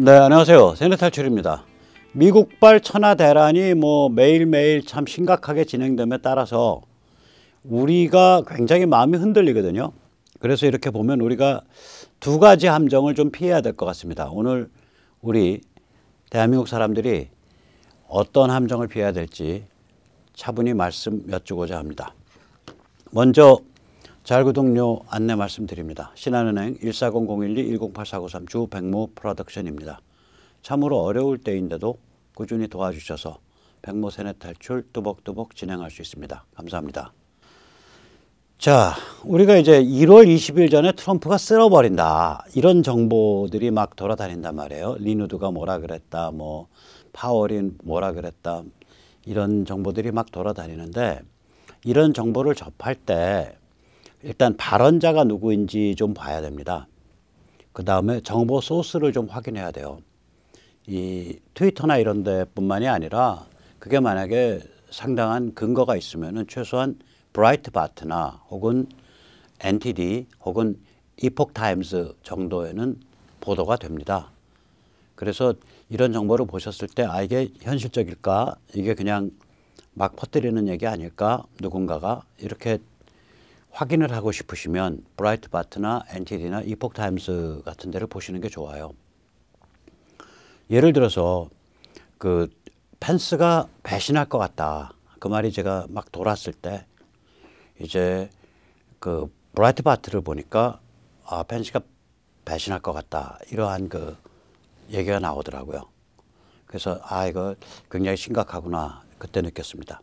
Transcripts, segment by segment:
네, 안녕하세요. 세네탈출입니다 미국발 천하 대란이 뭐 매일매일 참 심각하게 진행됨에 따라서 우리가 굉장히 마음이 흔들리거든요. 그래서 이렇게 보면 우리가 두 가지 함정을 좀 피해야 될 것 같습니다. 오늘 우리 대한민국 사람들이 어떤 함정을 피해야 될지 차분히 말씀 여쭈고자 합니다. 먼저 자율구독료 안내 말씀드립니다. 신한은행 1 4 0 0 1 2 1 0 8 4 9 3 주 백모 프로덕션입니다. 참으로 어려울 때인데도 꾸준히 도와주셔서 백모 세내 탈출 뚜벅뚜벅 진행할 수 있습니다. 감사합니다. 자, 우리가 이제 1월 20일 전에 트럼프가 쓸어버린다. 이런 정보들이 막 돌아다닌단 말이에요. 리누드가 뭐라 그랬다, 뭐, 파월인 뭐라 그랬다. 이런 정보들이 막 돌아다니는데, 이런 정보를 접할 때 일단 발언자가 누구인지 좀 봐야 됩니다. 그 다음에 정보 소스를 좀 확인해야 돼요. 이 트위터나 이런 데뿐만이 아니라 그게 만약에 상당한 근거가 있으면 최소한 브라이트 바트나 혹은 NTD 혹은 이폭 타임스 정도에는 보도가 됩니다. 그래서 이런 정보를 보셨을 때아 이게 현실적일까? 이게 그냥 막 퍼뜨리는 얘기 아닐까? 누군가가 이렇게 확인을 하고 싶으시면 브라이트바트나 엔티디나 이폭타임스 같은 데를 보시는 게 좋아요. 예를 들어서 그 펜스가 배신할 것 같다. 그 말이 제가 막 돌았을 때 이제 그 브라이트바트를 보니까 아, 펜스가 배신할 것 같다. 이러한 그 얘기가 나오더라고요. 그래서 아, 이거 굉장히 심각하구나. 그때 느꼈습니다.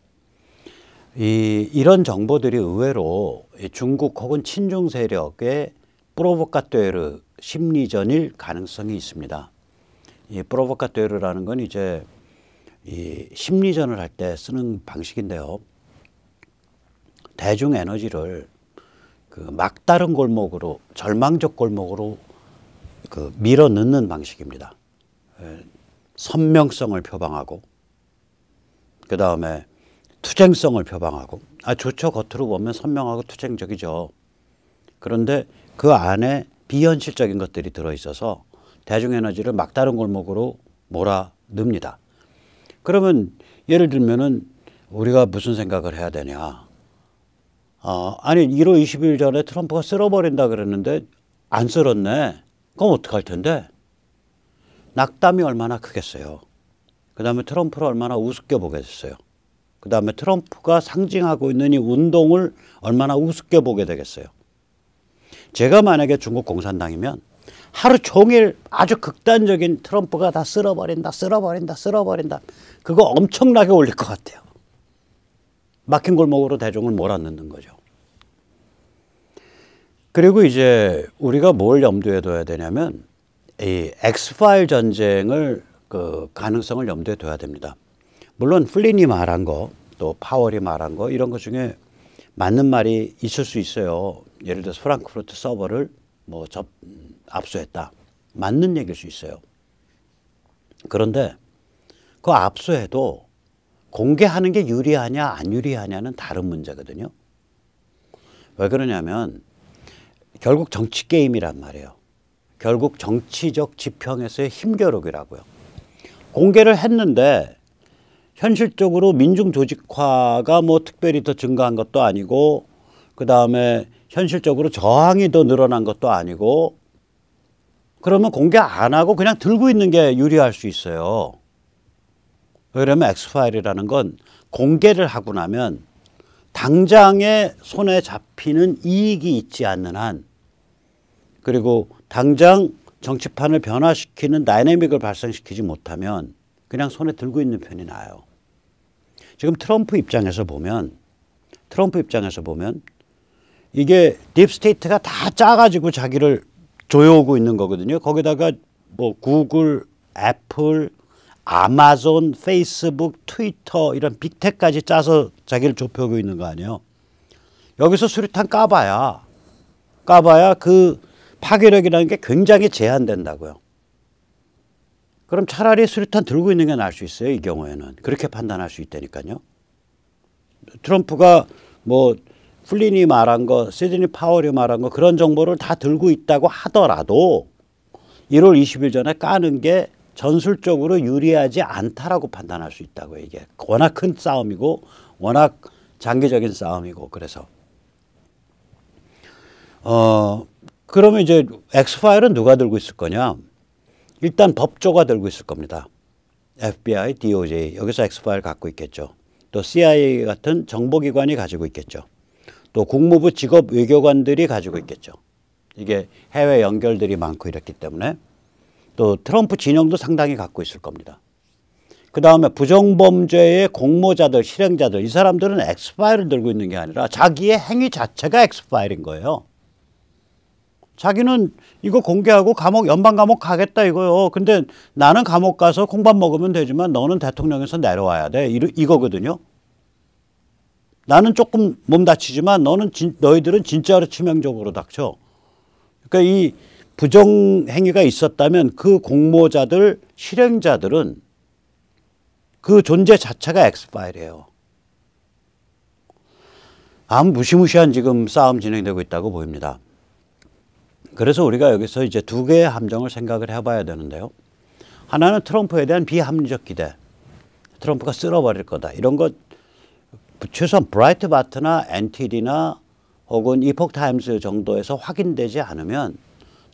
이, 이런 정보들이 의외로 중국 혹은 친중 세력의 프로보카테르 심리전일 가능성이 있습니다. 이 프로보카테르라는 건 이제 이 심리전을 할 때 쓰는 방식인데요. 대중 에너지를 그 막다른 골목으로 절망적 골목으로 그 밀어 넣는 방식입니다. 예, 선명성을 표방하고 그 다음에 투쟁성을 표방하고 아 좋죠 겉으로 보면 선명하고 투쟁적이죠 그런데 그 안에 비현실적인 것들이 들어 있어서 대중에너지를 막다른 골목으로 몰아넣습니다 그러면 예를 들면은 우리가 무슨 생각을 해야 되냐 어, 아니 1월 20일 전에 트럼프가 쓸어버린다 그랬는데 안 쓸었네 그럼 어떡할 텐데 낙담이 얼마나 크겠어요 그 다음에 트럼프를 얼마나 우습게 보겠어요 그다음에 트럼프가 상징하고 있는 이 운동을 얼마나 우습게 보게 되겠어요. 제가 만약에 중국 공산당이면 하루 종일 아주 극단적인 트럼프가 다 쓸어버린다, 쓸어버린다, 쓸어버린다. 그거 엄청나게 올릴 것 같아요. 막힌 골목으로 대중을 몰아넣는 거죠. 그리고 이제 우리가 뭘 염두에 둬야 되냐면 이엑파일 전쟁을 그 가능성을 염두에 둬야 됩니다. 물론 플린이 말한 거또 파월이 말한 거 이런 것 중에 맞는 말이 있을 수 있어요. 예를 들어서 프랑크푸르트 서버를 뭐 접, 압수했다. 맞는 얘기일 수 있어요. 그런데 그 압수해도 공개하는 게 유리하냐 안 유리하냐는 다른 문제거든요. 왜 그러냐면 결국 정치 게임이란 말이에요. 결국 정치적 지평에서의 힘겨루기라고요. 공개를 했는데 현실적으로 민중 조직화가 뭐 특별히 더 증가한 것도 아니고 그 다음에 현실적으로 저항이 더 늘어난 것도 아니고 그러면 공개 안 하고 그냥 들고 있는 게 유리할 수 있어요. 왜냐하면 엑스파일이라는 건 공개를 하고 나면 당장에 손에 잡히는 이익이 있지 않는 한 그리고 당장 정치판을 변화시키는 다이내믹을 발생시키지 못하면 그냥 손에 들고 있는 편이 나아요. 지금 트럼프 입장에서 보면 트럼프 입장에서 보면 이게 딥스테이트가 다 짜가지고 자기를 조여오고 있는 거거든요. 거기다가 뭐 구글, 애플, 아마존, 페이스북, 트위터 이런 빅테크까지 짜서 자기를 좁혀오고 있는 거 아니에요. 여기서 수류탄 까봐야 까봐야 그 파괴력이라는 게 굉장히 제한된다고요. 그럼 차라리 수류탄 들고 있는 게 나을 수 있어요. 이 경우에는. 그렇게 판단할 수 있다니까요. 트럼프가 뭐 플린이 말한 거, 시드니 파월이 말한 거 그런 정보를 다 들고 있다고 하더라도 1월 20일 전에 까는 게 전술적으로 유리하지 않다라고 판단할 수 있다고 이게 워낙 큰 싸움이고 워낙 장기적인 싸움이고 그래서 어 그러면 이제 엑스파일은 누가 들고 있을 거냐? 일단 법조가 들고 있을 겁니다. FBI, DOJ 여기서 엑파일 갖고 있겠죠. 또 CIA 같은 정보기관이 가지고 있겠죠. 또 국무부 직업 외교관들이 가지고 있겠죠. 이게 해외 연결들이 많고 이랬기 때문에 또 트럼프 진영도 상당히 갖고 있을 겁니다. 그 다음에 부정범죄의 공모자들, 실행자들 이 사람들은 엑파일을 들고 있는 게 아니라 자기의 행위 자체가 엑파일인 거예요. 자기는 이거 공개하고 감옥 연방 감옥 가겠다 이거요. 근데 나는 감옥 가서 콩밥 먹으면 되지만 너는 대통령에서 내려와야 돼. 이러, 이거거든요. 나는 조금 몸 다치지만 너는 진, 너희들은 진짜로 치명적으로 닥쳐. 그러니까 이 부정 행위가 있었다면 그 공모자들 실행자들은 그 존재 자체가 엑스파일이에요. 아무 무시무시한 지금 싸움 진행되고 있다고 보입니다. 그래서 우리가 여기서 이제 두 개의 함정을 생각을 해봐야 되는데요. 하나는 트럼프에 대한 비합리적 기대. 트럼프가 쓸어버릴 거다. 이런 것 최소한 브라이트 바트나 엔틸이나 혹은 이폭 타임스 정도에서 확인되지 않으면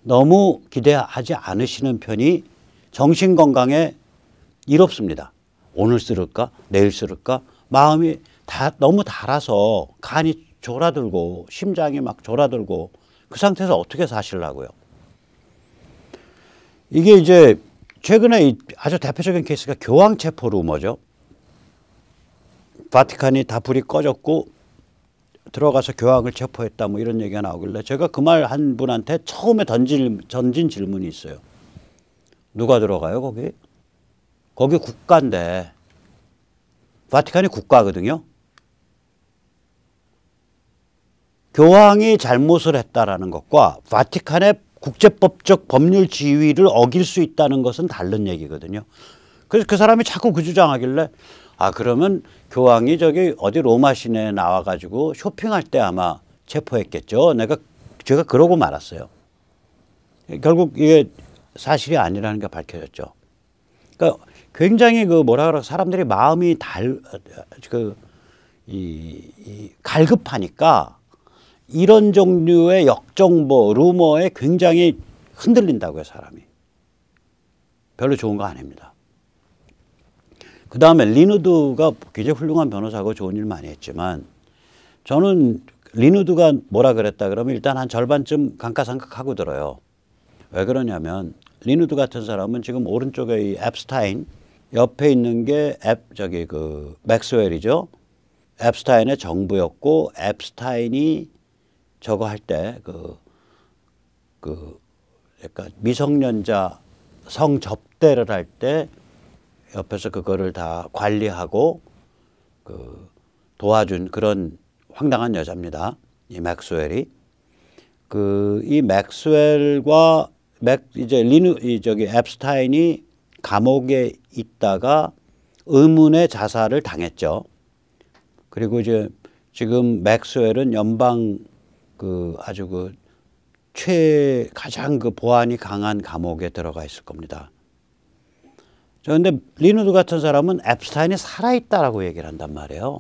너무 기대하지 않으시는 편이 정신 건강에 이롭습니다. 오늘 쓰를까? 내일 쓰를까? 마음이 다 너무 달아서 간이 졸아들고 심장이 막 졸아들고 그 상태에서 어떻게 사실라고요? 이게 이제 최근에 아주 대표적인 케이스가 교황체포 루머죠. 바티칸이 다 불이 꺼졌고 들어가서 교황을 체포했다 뭐 이런 얘기가 나오길래 제가 그 말 한 분한테 처음에 던질, 던진 질문이 있어요. 누가 들어가요 거기? 거기 국가인데 바티칸이 국가거든요. 교황이 잘못을 했다라는 것과 바티칸의 국제법적 법률 지위를 어길 수 있다는 것은 다른 얘기거든요. 그래서 그 사람이 자꾸 그 주장하길래 아 그러면 교황이 저기 어디 로마 시내에 나와 가지고 쇼핑할 때 아마 체포했겠죠. 내가 제가 그러고 말았어요. 결국 이게 사실이 아니라는 게 밝혀졌죠. 그러니까 굉장히 그 뭐라 그럴까 사람들이 마음이 달 그 이 이 갈급하니까 이런 종류의 역정보, 루머에 굉장히 흔들린다고요, 사람이. 별로 좋은 거 아닙니다. 그 다음에 리누드가 굉장히 훌륭한 변호사고 좋은 일 많이 했지만 저는 리누드가 뭐라 그랬다 그러면 일단 한 절반쯤 감가상각하고 들어요. 왜 그러냐면 리누드 같은 사람은 지금 오른쪽에 이 앱스타인 옆에 있는 게 앱, 저기 그 맥스웰이죠. 앱스타인의 정부였고 앱스타인이 저거 할때그그 그 약간 미성년자 성 접대를 할 때 옆에서 그거를 다 관리하고 그 도와준 그런 황당한 여자입니다. 이 맥스웰이 그 이 맥스웰과 맥 이제 리누 이 저기 앱스타인이 감옥에 있다가 의문의 자살을 당했죠. 그리고 이제 지금 맥스웰은 연방 그 아주 그 최 가장 그 보안이 강한 감옥에 들어가 있을 겁니다. 그런데 리누드 같은 사람은 앱스타인이 살아있다라고 얘기를 한단 말이에요.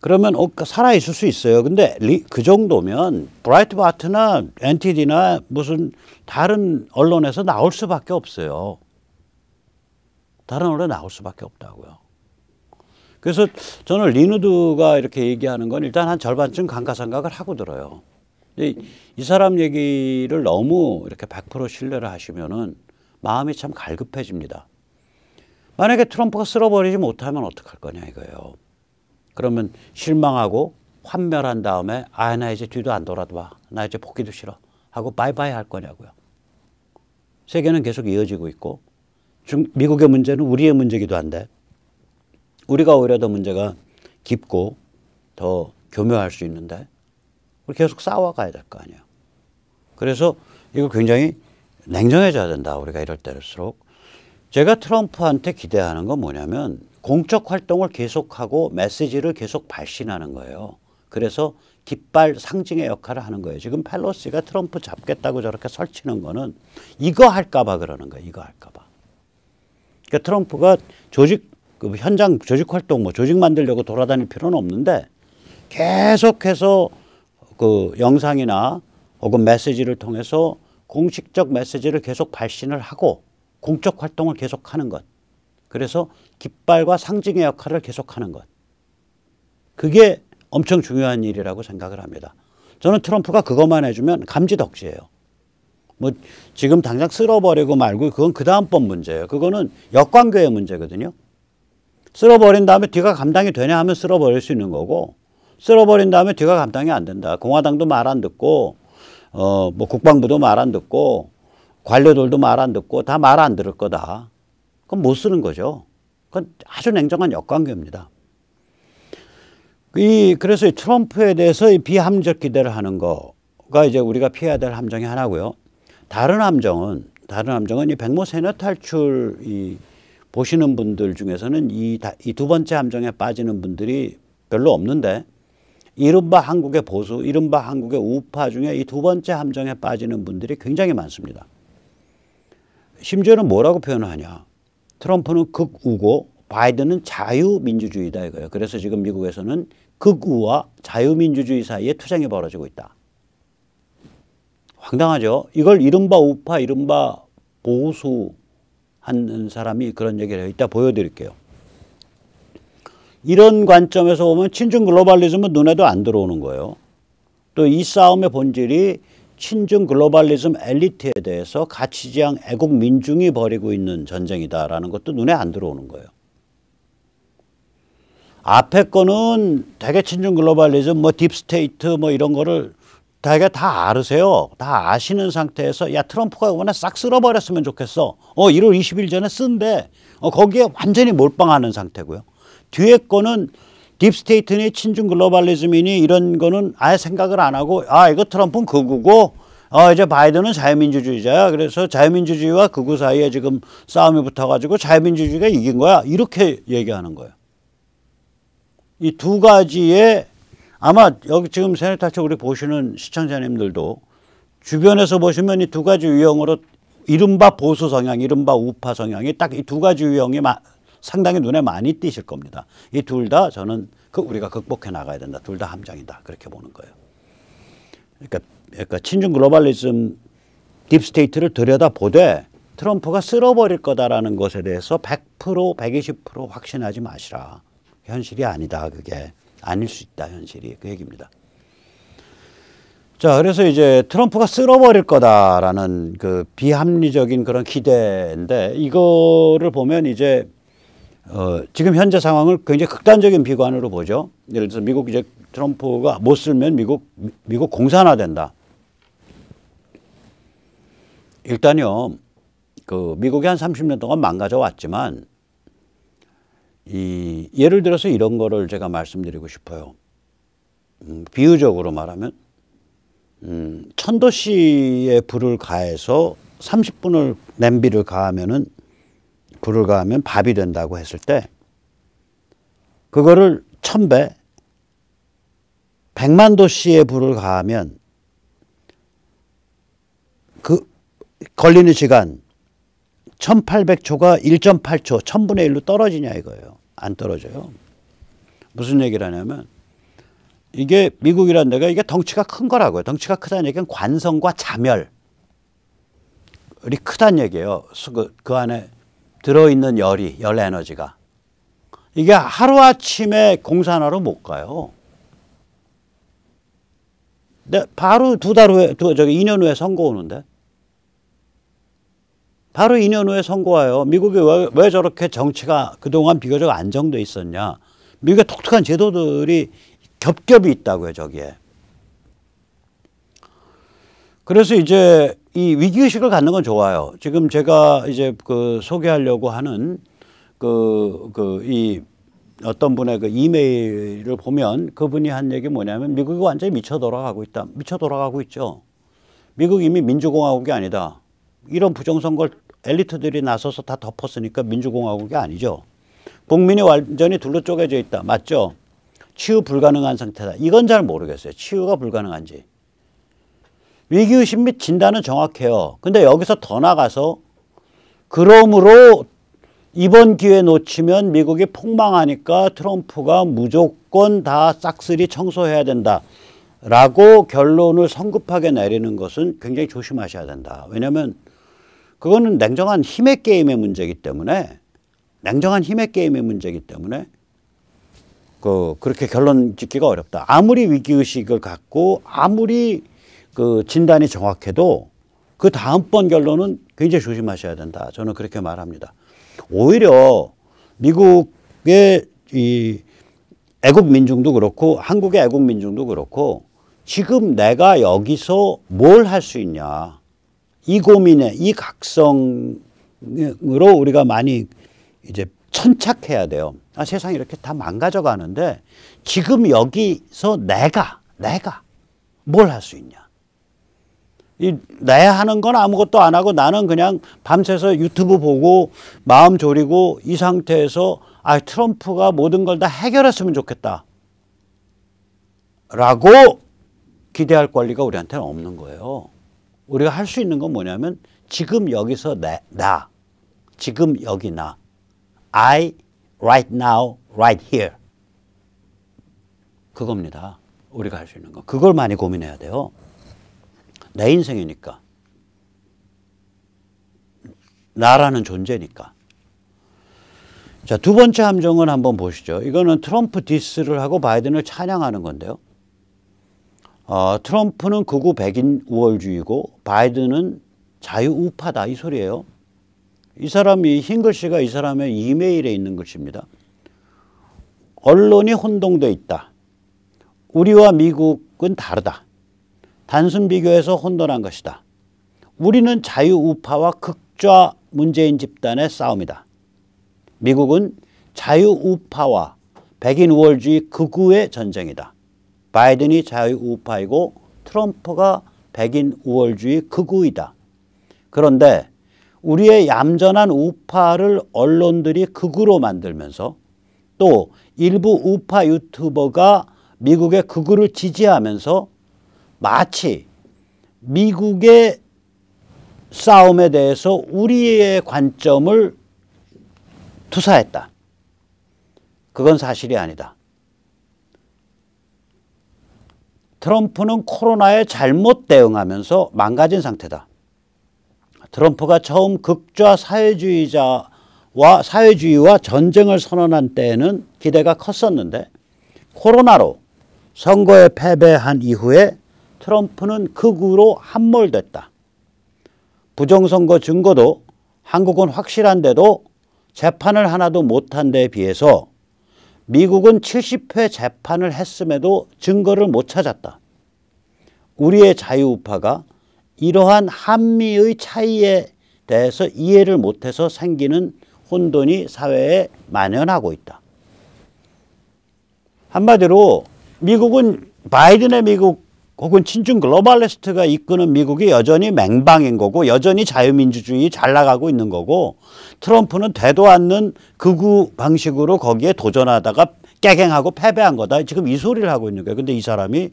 그러면 어, 그러니까 살아있을 수 있어요. 근데 리, 그 정도면 브라이트 바트나 엔티디나 무슨 다른 언론에서 나올 수밖에 없어요. 다른 언론에 나올 수밖에 없다고요. 그래서 저는 리누드가 이렇게 얘기하는 건 일단 한 절반쯤 감가 생각을 하고 들어요. 이, 이 사람 얘기를 너무 이렇게 100% 신뢰를 하시면은 마음이 참 갈급해집니다. 만약에 트럼프가 쓸어버리지 못하면 어떡할 거냐 이거예요. 그러면 실망하고 환멸한 다음에 아나 이제 뒤도 안 돌아봐 도나 이제 복귀도 싫어 하고 바이바이 할 거냐고요. 세계는 계속 이어지고 있고 중, 미국의 문제는 우리의 문제기도 한데 우리가 오히려 더 문제가 깊고 더 교묘할 수 있는데 우리 계속 싸워가야 될 거 아니에요. 그래서 이거 굉장히 냉정해져야 된다. 우리가 이럴 때일수록 제가 트럼프한테 기대하는 건 뭐냐면 공적 활동을 계속하고 메시지를 계속 발신하는 거예요. 그래서 깃발 상징의 역할을 하는 거예요. 지금 펠로시가 트럼프 잡겠다고 저렇게 설치는 거는 이거 할까봐 그러는 거예요. 이거 할까봐. 그러니까 트럼프가 조직 그 현장 조직 활동 뭐 조직 만들려고 돌아다닐 필요는 없는데 계속해서 그 영상이나 혹은 메시지를 통해서 공식적 메시지를 계속 발신을 하고 공적 활동을 계속하는 것. 그래서 깃발과 상징의 역할을 계속하는 것. 그게 엄청 중요한 일이라고 생각을 합니다. 저는 트럼프가 그것만 해주면 감지덕지예요. 뭐 지금 당장 쓸어버리고 말고 그건 그 다음번 문제예요. 그거는 역관계의 문제거든요. 쓸어버린 다음에 뒤가 감당이 되냐 하면 쓸어버릴 수 있는 거고 쓸어버린 다음에 뒤가 감당이 안 된다. 공화당도 말 안 듣고 어 뭐 국방부도 말 안 듣고 관료들도 말 안 듣고 다 말 안 들을 거다. 그건 못 쓰는 거죠. 그건 아주 냉정한 역관계입니다. 이 그래서 이 트럼프에 대해서 이 비함적 기대를 하는 거가 이제 우리가 피해야 될 함정이 하나고요. 다른 함정은 다른 함정은 이 백모 세뇌 탈출 이 보시는 분들 중에서는 이 두 번째 함정에 빠지는 분들이 별로 없는데 이른바 한국의 보수, 이른바 한국의 우파 중에 이 두 번째 함정에 빠지는 분들이 굉장히 많습니다. 심지어는 뭐라고 표현 하냐. 트럼프는 극우고 바이든은 자유민주주의다 이거예요. 그래서 지금 미국에서는 극우와 자유민주주의 사이에 투쟁이 벌어지고 있다. 황당하죠. 이걸 이른바 우파, 이른바 보수 한 사람이 그런 얘기를 해요. 이따 보여드릴게요. 이런 관점에서 보면 친중 글로벌리즘은 눈에도 안 들어오는 거예요. 또 이 싸움의 본질이 친중 글로벌리즘 엘리트에 대해서 가치지향 애국 민중이 벌이고 있는 전쟁이다라는 것도 눈에 안 들어오는 거예요. 앞에 거는 되게 친중 글로벌리즘, 뭐 딥스테이트 뭐 이런 거를 다이가 다 알으세요. 다 아시는 상태에서 야 트럼프가 이번에 싹 쓸어버렸으면 좋겠어. 어 1월 20일 전에 쓴데 어, 거기에 완전히 몰빵하는 상태고요. 뒤에 거는 딥스테이트니 친중 글로벌리즘이니 이런 거는 아예 생각을 안 하고 아 이거 트럼프는 그거고 어 이제 바이든은 자유민주주의자야. 그래서 자유민주주의와 그구 사이에 지금 싸움이 붙어가지고 자유민주주의가 이긴 거야. 이렇게 얘기하는 거예요. 이 두 가지의 아마 여기 지금 세네타치 우리 보시는 시청자님들도 주변에서 보시면 이 두 가지 유형으로 이른바 보수 성향, 이른바 우파 성향이 딱 이 두 가지 유형이 마, 상당히 눈에 많이 띄실 겁니다. 이 둘 다 저는 그 우리가 극복해 나가야 된다. 둘 다 함정이다. 그렇게 보는 거예요. 그러니까, 그러니까 친중 글로벌리즘 딥스테이트를 들여다보되 트럼프가 쓸어버릴 거다라는 것에 대해서 100% 120% 확신하지 마시라. 현실이 아니다. 그게. 아닐 수 있다 현실이 그 얘기입니다. 자 그래서 이제 트럼프가 쓸어버릴 거다라는 그 비합리적인 그런 기대인데 이거를 보면 이제 어, 지금 현재 상황을 굉장히 극단적인 비관으로 보죠. 예를 들어서 미국 이제 트럼프가 못 쓸면 미국 미국 공산화 된다. 일단요, 그 미국이 한 30년 동안 망가져 왔지만 이 예를 들어서 이런 거를 제가 말씀드리고 싶어요. 음, 비유적으로 말하면 음, 천도씨에 불을 가해서 30분을 냄비를 가하면은 불을 가하면 밥이 된다고 했을 때 그거를 천배 백만 도씨에 불을 가하면 그 걸리는 시간 1800초가 1.8초, 1000분의 1로 떨어지냐 이거예요. 안 떨어져요. 무슨 얘기를 하냐면 이게 미국이란 데가 이게 덩치가 큰 거라고요. 덩치가 크다는 얘기는 관성과 자멸이 크다는 얘기예요. 그, 그 안에 들어있는 열이, 열 에너지가. 이게 하루아침에 공산화로 못 가요. 근데 네, 바로 두 달 후에, 두, 저기 2년 후에 선거 오는데 바로 2년 후에 선거와요. 미국이 왜, 왜 저렇게 정치가 그동안 비교적 안정돼 있었냐. 미국의 독특한 제도들이 겹겹이 있다고요, 저기에. 그래서 이제 이 위기의식을 갖는 건 좋아요. 지금 제가 이제 그 소개하려고 하는 그, 그, 이 어떤 분의 그 이메일을 보면 그분이 한 얘기 뭐냐면 미국이 완전히 미쳐 돌아가고 있다. 미쳐 돌아가고 있죠. 미국 이미 민주공화국이 아니다. 이런 부정선거를 엘리트들이 나서서 다 덮었으니까 민주공화국이 아니죠. 국민이 완전히 둘로 쪼개져 있다. 맞죠? 치유 불가능한 상태다. 이건 잘 모르겠어요. 치유가 불가능한지. 위기의식 및 진단은 정확해요. 근데 여기서 더 나가서 그러므로 이번 기회 놓치면 미국이 폭망하니까 트럼프가 무조건 다 싹쓸이 청소해야 된다. 라고 결론을 성급하게 내리는 것은 굉장히 조심하셔야 된다. 왜냐하면 그거는 냉정한 힘의 게임의 문제이기 때문에 냉정한 힘의 게임의 문제이기 때문에 그 그렇게 결론 짓기가 어렵다. 아무리 위기 의식을 갖고 아무리 그 진단이 정확해도 그 다음번 결론은 굉장히 조심하셔야 된다. 저는 그렇게 말합니다. 오히려 미국의 이 애국 민중도 그렇고 한국의 애국 민중도 그렇고 지금 내가 여기서 뭘 할 수 있냐. 이 고민에 이 각성으로 우리가 많이 이제 천착해야 돼요. 아, 세상이 이렇게 다 망가져 가는데 지금 여기서 내가, 내가 뭘 할 수 있냐. 내 하는 건 아무것도 안 하고 나는 그냥 밤새서 유튜브 보고 마음 졸이고 이 상태에서 아, 트럼프가 모든 걸 다 해결했으면 좋겠다. 라고 기대할 권리가 우리한테는 없는 거예요. 우리가 할 수 있는 건 뭐냐면 지금 여기서 내, 나, 지금 여기 나, I right now right here 그겁니다. 우리가 할 수 있는 거 그걸 많이 고민해야 돼요. 내 인생이니까 나라는 존재니까. 자, 두 번째 함정은 한번 보시죠. 이거는 트럼프 디스를 하고 바이든을 찬양하는 건데요. 어, 트럼프는 극우 백인 우월주의고 바이든은 자유우파다 이 소리예요. 이 사람이 흰 글씨가 이 사람의 이메일에 있는 것입니다. 언론이 혼동돼 있다. 우리와 미국은 다르다. 단순 비교해서 혼돈한 것이다. 우리는 자유우파와 극좌 문재인 집단의 싸움이다. 미국은 자유우파와 백인 우월주의 극우의 전쟁이다. 바이든이 자유우파이고 트럼프가 백인 우월주의 극우이다. 그런데 우리의 얌전한 우파를 언론들이 극우로 만들면서 또 일부 우파 유튜버가 미국의 극우를 지지하면서 마치 미국의 싸움에 대해서 우리의 관점을 투사했다. 그건 사실이 아니다. 트럼프는 코로나에 잘못 대응하면서 망가진 상태다. 트럼프가 처음 극좌 사회주의자와 사회주의와 전쟁을 선언한 때에는 기대가 컸었는데 코로나로 선거에 패배한 이후에 트럼프는 극우로 함몰됐다. 부정선거 증거도 한국은 확실한데도 재판을 하나도 못한 데 비해서 미국은 70회 재판을 했음에도 증거를 못 찾았다. 우리의 자유우파가 이러한 한미의 차이에 대해서 이해를 못해서 생기는 혼돈이 사회에 만연하고 있다. 한마디로 미국은 바이든의 미국 혹은 친중 글로벌리스트가 이끄는 미국이 여전히 맹방인 거고 여전히 자유민주주의 잘 나가고 있는 거고 트럼프는 되도 않는 극우 방식으로 거기에 도전하다가 깨갱하고 패배한 거다. 지금 이 소리를 하고 있는 거예요. 근데 이 사람이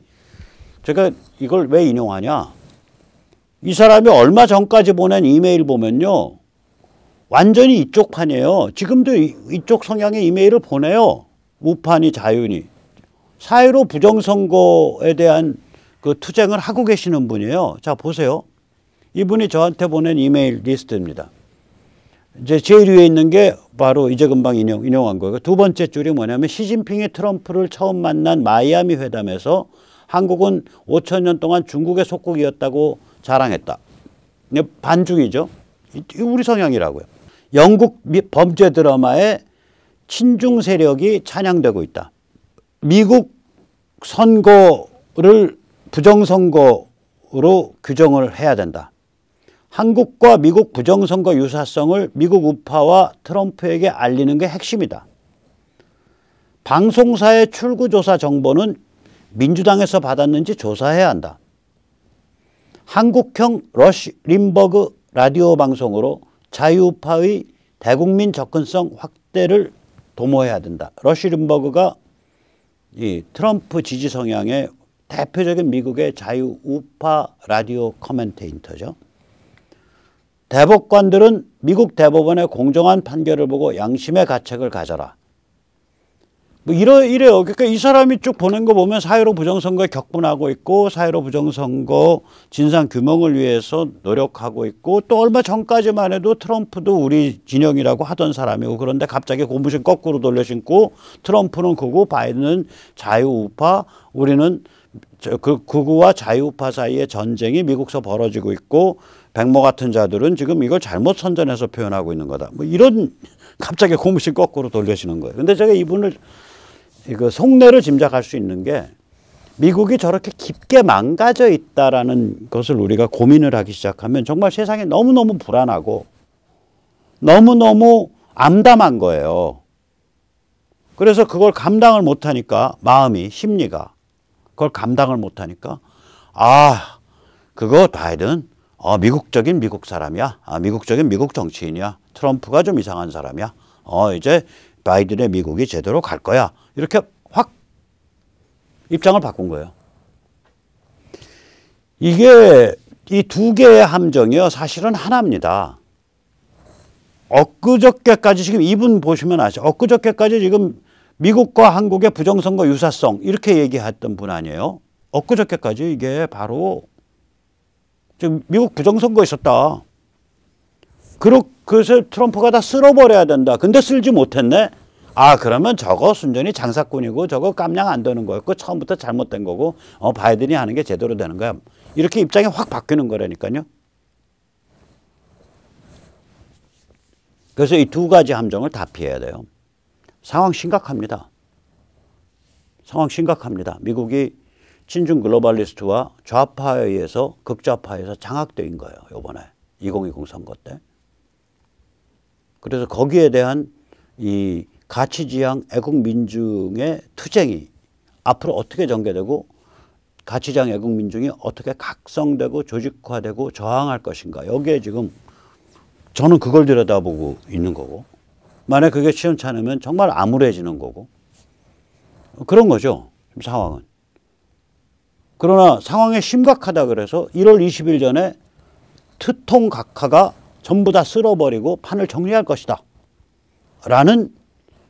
제가 이걸 왜 인용하냐? 이 사람이 얼마 전까지 보낸 이메일 보면요. 완전히 이쪽 판이에요. 지금도 이쪽 성향의 이메일을 보내요. 우판이 자유니. 사회로 부정선거에 대한 그 투쟁을 하고 계시는 분이에요. 자, 보세요. 이분이 저한테 보낸 이메일 리스트입니다. 이제 제일 위에 있는 게 바로 이제 금방 인용, 인용한 거예요. 그 두 번째 줄이 뭐냐면 시진핑이 트럼프를 처음 만난 마이아미 회담에서 한국은 5천 년 동안 중국의 속국이었다고 자랑했다. 네, 반중이죠. 우리 성향이라고요. 영국 범죄 드라마에 친중 세력이 찬양되고 있다. 미국 선거를 부정선거로 규정을 해야 된다. 한국과 미국 부정선거 유사성을 미국 우파와 트럼프에게 알리는 게 핵심이다. 방송사의 출구조사 정보는 민주당에서 받았는지 조사해야 한다. 한국형 러시 림버그 라디오 방송으로 자유우파의 대국민 접근성 확대를 도모해야 된다. 러시 림버그가 이 트럼프 지지 성향의 대표적인 미국의 자유우파 라디오 커멘테이터죠. 대법관들은 미국 대법원의 공정한 판결을 보고 양심의 가책을 가져라. 뭐 이러, 이래요. 그러니까 이 사람이 쭉 보낸 거 보면 사회로 부정선거에 격분하고 있고 사회로 부정선거 진상 규명을 위해서 노력하고 있고 또 얼마 전까지만 해도 트럼프도 우리 진영이라고 하던 사람이고 그런데 갑자기 고무신 거꾸로 돌려 신고 트럼프는 그고 바이든은 자유우파 우리는 그 극우와 자유파 사이의 전쟁이 미국서 벌어지고 있고 백모 같은 자들은 지금 이걸 잘못 선전해서 표현하고 있는 거다. 뭐 이런 갑자기 고무신 거꾸로 돌려시는 거예요. 근데 제가 이분을 그 속내를 짐작할 수 있는 게 미국이 저렇게 깊게 망가져 있다라는 것을 우리가 고민을 하기 시작하면 정말 세상이 너무너무 불안하고 너무너무 암담한 거예요. 그래서 그걸 감당을 못하니까 마음이, 심리가. 그걸 감당을 못하니까 아 그거 바이든 어, 미국적인 미국 사람이야. 아, 미국적인 미국 정치인이야. 트럼프가 좀 이상한 사람이야. 어, 이제 바이든의 미국이 제대로 갈 거야. 이렇게 확 입장을 바꾼 거예요. 이게 이 두 개의 함정이요. 사실은 하나입니다. 엊그저께까지 지금 이분 보시면 아시죠? 엊그저께까지 지금 미국과 한국의 부정선거 유사성 이렇게 얘기했던 분 아니에요? 엊그저께까지 이게 바로 지금 미국 부정선거 있었다. 그것을 트럼프가 다 쓸어버려야 된다. 근데 쓸지 못했네. 아 그러면 저거 순전히 장사꾼이고 저거 깜냥 안 되는 거였고 처음부터 잘못된 거고 어 바이든이 하는 게 제대로 되는 거야. 이렇게 입장이 확 바뀌는 거라니까요. 그래서 이 두 가지 함정을 다 피해야 돼요. 상황 심각합니다. 상황 심각합니다. 미국이 친중 글로벌리스트와 좌파에 의해서 극좌파에서 장악된 거예요. 요번에 2020 선거 때. 그래서 거기에 대한 이 가치지향 애국민중의 투쟁이 앞으로 어떻게 전개되고 가치지향 애국민중이 어떻게 각성되고 조직화되고 저항할 것인가 여기에 지금 저는 그걸 들여다보고 있는 거고 만약 그게 시원않으면 정말 암울해지는 거고 그런 거죠. 상황은. 그러나 상황이 심각하다 그래서 1월 20일 전에 트통각하가 전부 다 쓸어버리고 판을 정리할 것이다. 라는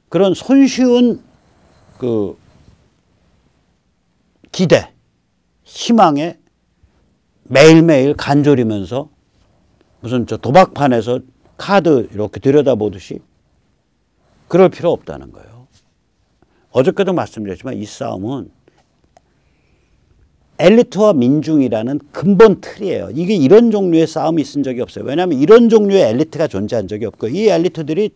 그런 손쉬운 그 기대, 희망에 매일매일 간졸이면서 무슨 저 도박판에서 카드 이렇게 들여다보듯이 그럴 필요 없다는 거예요. 어저께도 말씀드렸지만 이 싸움은 엘리트와 민중이라는 근본 틀이에요. 이게 이런 종류의 싸움이 있은 적이 없어요. 왜냐하면 이런 종류의 엘리트가 존재한 적이 없고 이 엘리트들이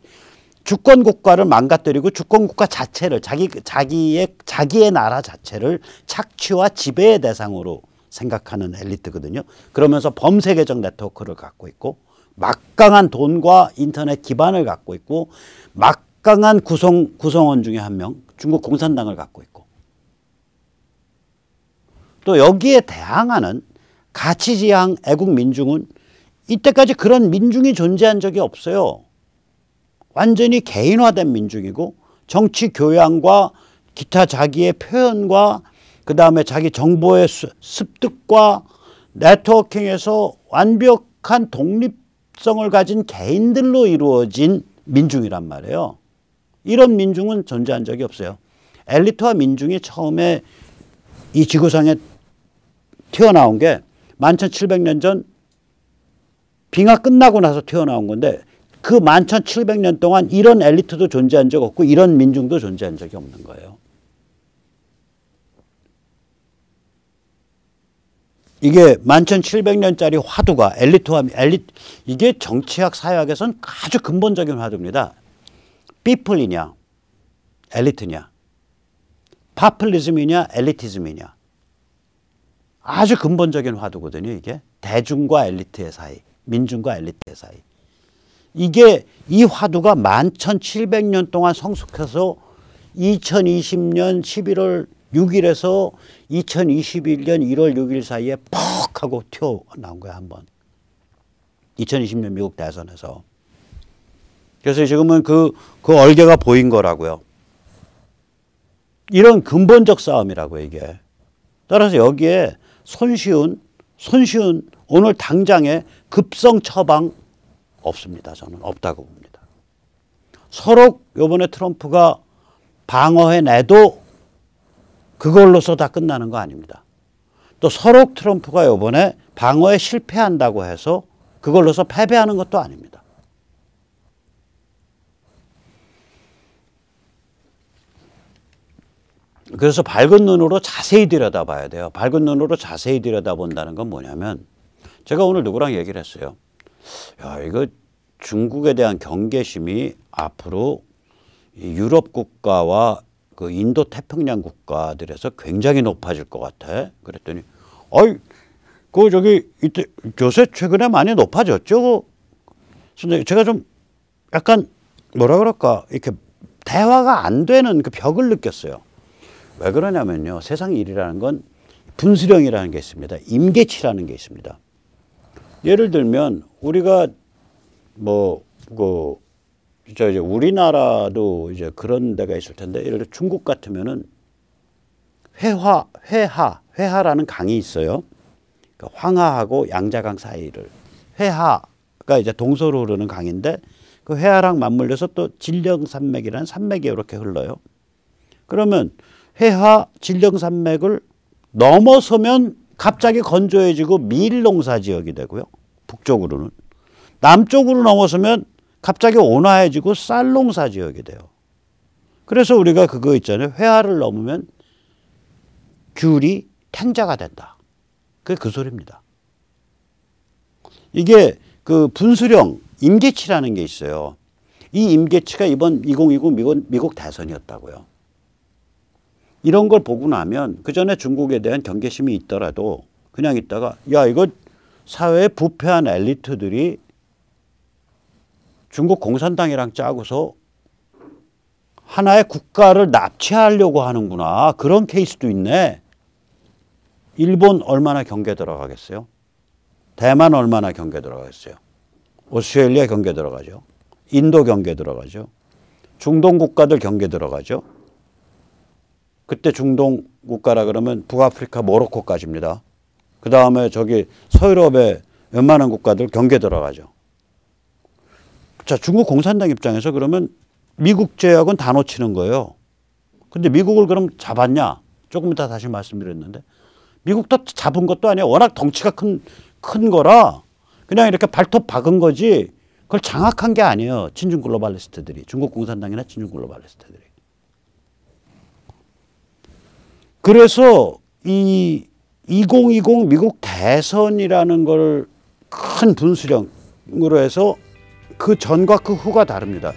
주권 국가를 망가뜨리고 주권 국가 자체를 자기 자기의 자기의 나라 자체를 착취와 지배의 대상으로 생각하는 엘리트거든요. 그러면서 범세계적 네트워크를 갖고 있고 막강한 돈과 인터넷 기반을 갖고 있고 막 막강한 구성, 구성원 중에 한 명, 중국 공산당을 갖고 있고 또 여기에 대항하는 가치지향 애국민중은 이때까지 그런 민중이 존재한 적이 없어요. 완전히 개인화된 민중이고 정치 교양과 기타 자기의 표현과 그 다음에 자기 정보의 습득과 네트워킹에서 완벽한 독립성을 가진 개인들로 이루어진 민중이란 말이에요. 이런 민중은 존재한 적이 없어요. 엘리트와 민중이 처음에 이 지구상에 튀어나온 게 11,700년 전 빙하 끝나고 나서 튀어나온 건데 그 11,700년 동안 이런 엘리트도 존재한 적 없고 이런 민중도 존재한 적이 없는 거예요. 이게 11,700년짜리 화두가 엘리트와 엘리 이게 정치학 사회학에선 아주 근본적인 화두입니다. 피플이냐 엘리트냐 파퓰리즘이냐 엘리티즘이냐 아주 근본적인 화두거든요 이게 대중과 엘리트의 사이 민중과 엘리트의 사이 이게 이 화두가 11,700년 동안 성숙해서 2020년 11월 6일에서 2021년 1월 6일 사이에 퍽 하고 튀어나온 거야 한번 2020년 미국 대선에서 그래서 지금은 그, 그 얼개가 보인 거라고요. 이런 근본적 싸움이라고 이게. 따라서 여기에 손쉬운, 손쉬운 오늘 당장의 급성 처방 없습니다. 저는 없다고 봅니다. 서로 요번에 트럼프가 방어해내도 그걸로서 다 끝나는 거 아닙니다. 또 서로 트럼프가 요번에 방어에 실패한다고 해서 그걸로서 패배하는 것도 아닙니다. 그래서 밝은 눈으로 자세히 들여다봐야 돼요. 밝은 눈으로 자세히 들여다본다는 건 뭐냐면 제가 오늘 누구랑 얘기를 했어요. 야, 이거 중국에 대한 경계심이 앞으로 유럽 국가와 그 인도 태평양 국가들에서 굉장히 높아질 것 같아. 그랬더니 어이 그 저기 이때 요새 최근에 많이 높아졌죠. 근데 제가 좀 약간 뭐라 그럴까 이렇게 대화가 안 되는 그 벽을 느꼈어요. 왜 그러냐면요. 세상 일이라는 건 분수령이라는 게 있습니다. 임계치라는 게 있습니다. 예를 들면 우리가 뭐그 저 이제 우리나라도 이제 그런 데가 있을 텐데 예를 들어 중국 같으면은 회화 회하 회하라는 강이 있어요. 그러니까 황하하고 양자강 사이를 회하가 이제 동서로 흐르는 강인데 그 회하랑 맞물려서 또 진령산맥이라는 산맥이 이렇게 흘러요. 그러면 해하 진령산맥을 넘어서면 갑자기 건조해지고 밀농사 지역이 되고요. 북쪽으로는. 남쪽으로 넘어서면 갑자기 온화해지고 쌀농사 지역이 돼요. 그래서 우리가 그거 있잖아요. 회화를 넘으면 귤이 탱자가 된다. 그게 그 소리입니다. 이게 그 분수령 임계치라는 게 있어요. 이 임계치가 이번 2020 미국, 미국 대선이었다고요. 이런 걸 보고 나면 그 전에 중국에 대한 경계심이 있더라도 그냥 있다가 야 이거 사회에 부패한 엘리트들이 중국 공산당이랑 짜고서 하나의 국가를 납치하려고 하는구나 그런 케이스도 있네 일본 얼마나 경계 들어가겠어요 대만 얼마나 경계 들어가겠어요 오스트레일리아 경계 들어가죠 인도 경계 들어가죠 중동 국가들 경계 들어가죠 그때 중동 국가라 그러면 북아프리카 모로코까지입니다. 그 다음에 저기 서유럽의 웬만한 국가들 경계 들어가죠. 자, 중국 공산당 입장에서 그러면 미국 제약은 다 놓치는 거예요. 근데 미국을 그럼 잡았냐? 조금 이따 다시 말씀드렸는데 미국도 잡은 것도 아니에요. 워낙 덩치가 큰, 큰 거라 그냥 이렇게 발톱 박은 거지 그걸 장악한 게 아니에요. 친중 글로벌리스트들이. 중국 공산당이나 친중 글로벌리스트들이. 그래서 이 2020 미국 대선이라는 걸 큰 분수령으로 해서 그 전과 그 후가 다릅니다.